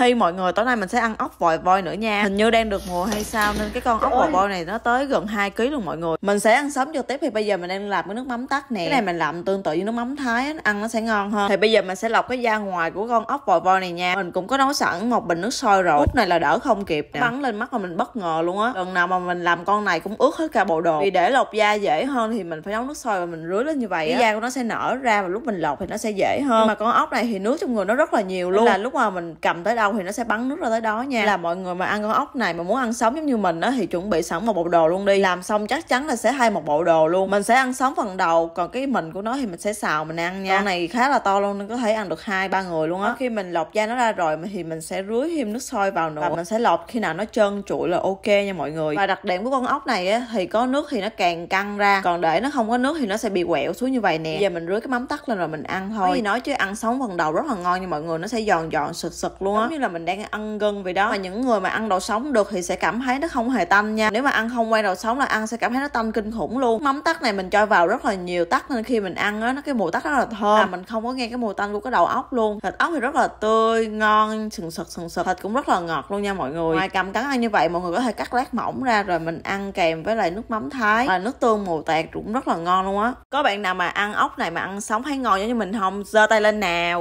Hi mọi người tối nay mình sẽ ăn ốc vòi voi nữa nha Hình như đang được mùa hay sao Nên cái con ốc vòi voi này nó tới gần 2 kg luôn mọi người Mình sẽ ăn sống cho tiếp Thì bây giờ mình đang làm cái nước mắm tắt nè Cái này mình làm tương tự như nước mắm thái Ăn nó sẽ ngon hơn Thì bây giờ mình sẽ lọc cái da ngoài của con ốc vòi voi này nha Mình cũng có nấu sẵn một bình nước sôi rồi lúc này là đỡ không kịp nè Bắn lên mắt là mình bất ngờ luôn á Lần nào mà mình làm con này cũng ướt hết cả bộ đồ Vì để lọc da dễ hơn thì mình phải nấu nước sôi và mình rưới lên như vậy Cái da của nó sẽ nở ra và lúc mình lọc thì nó sẽ dễ hơn Nhưng mà con ốc này thì nước trong người nó rất là nhiều luôn là lúc mà mình cầm tới đâu đâu thì nó sẽ bắn nước ra tới đó nha là mọi người mà ăn con ốc này mà muốn ăn sống giống như mình á thì chuẩn bị sẵn một bộ đồ luôn đi làm xong chắc chắn là sẽ thay một bộ đồ luôn mình sẽ ăn sống phần đầu còn cái mình của nó thì mình sẽ xào mình ăn nha con này khá là to luôn nên có thể ăn được hai ba người luôn á khi mình lọc da nó ra rồi thì mình sẽ rưới thêm nước sôi vào nữa và mình sẽ lọc khi nào nó trơn trụi là ok nha mọi người và đặc điểm của con ốc này á thì có nước thì nó càng căng ra còn để nó không có nước thì nó sẽ bị quẹo xuống như vậy nè giờ mình rưới cái mắm tắt lên rồi mình ăn thôi thì nói chứ ăn sống phần đầu rất là ngon nha mọi người nó sẽ giòn giòn sực sực luôn á là mình đang ăn gân vì đó mà những người mà ăn đồ sống được thì sẽ cảm thấy nó không hề tanh nha nếu mà ăn không quay đồ sống là ăn sẽ cảm thấy nó tanh kinh khủng luôn mắm tắc này mình cho vào rất là nhiều tắc nên khi mình ăn á nó cái mùi tắc rất là thơm à, mình không có nghe cái mùi tanh của cái đầu ốc luôn thịt ốc thì rất là tươi ngon sừng sực sừng sực thịt cũng rất là ngọt luôn nha mọi người ngoài cầm cắn ăn như vậy mọi người có thể cắt lát mỏng ra rồi mình ăn kèm với lại nước mắm thái và nước tương mù tạt cũng rất là ngon luôn á có bạn nào mà ăn ốc này mà ăn sống thấy ngon giống như mình không giơ tay lên nào